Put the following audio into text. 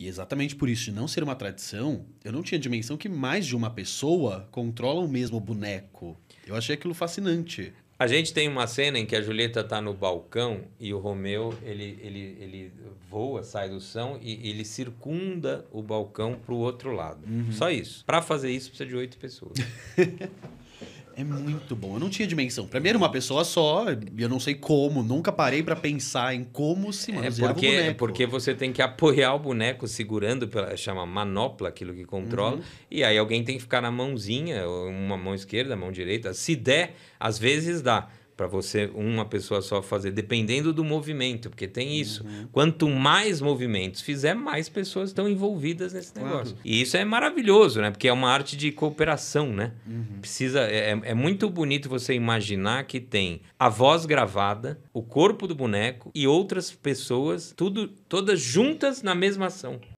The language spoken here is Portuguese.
E exatamente por isso de não ser uma tradição, eu não tinha dimensão que mais de uma pessoa controla o mesmo boneco. Eu achei aquilo fascinante. A gente tem uma cena em que a Julieta está no balcão e o Romeu ele, ele, ele voa, sai do são e ele circunda o balcão para o outro lado. Uhum. Só isso. Para fazer isso precisa de oito pessoas. É muito bom. Eu não tinha dimensão. Primeiro, uma pessoa só, eu não sei como, nunca parei para pensar em como se é, manuseava é porque, o boneco. É porque você tem que apoiar o boneco segurando, pela, chama manopla, aquilo que controla, uhum. e aí alguém tem que ficar na mãozinha, uma mão esquerda, mão direita. Se der, às vezes dá para você uma pessoa só fazer, dependendo do movimento, porque tem isso. Uhum. Quanto mais movimentos fizer, mais pessoas estão envolvidas nesse negócio. Claro. E isso é maravilhoso, né? Porque é uma arte de cooperação, né? Uhum. Precisa é, é, é muito bonito você imaginar que tem a voz gravada, o corpo do boneco e outras pessoas, tudo todas juntas na mesma ação.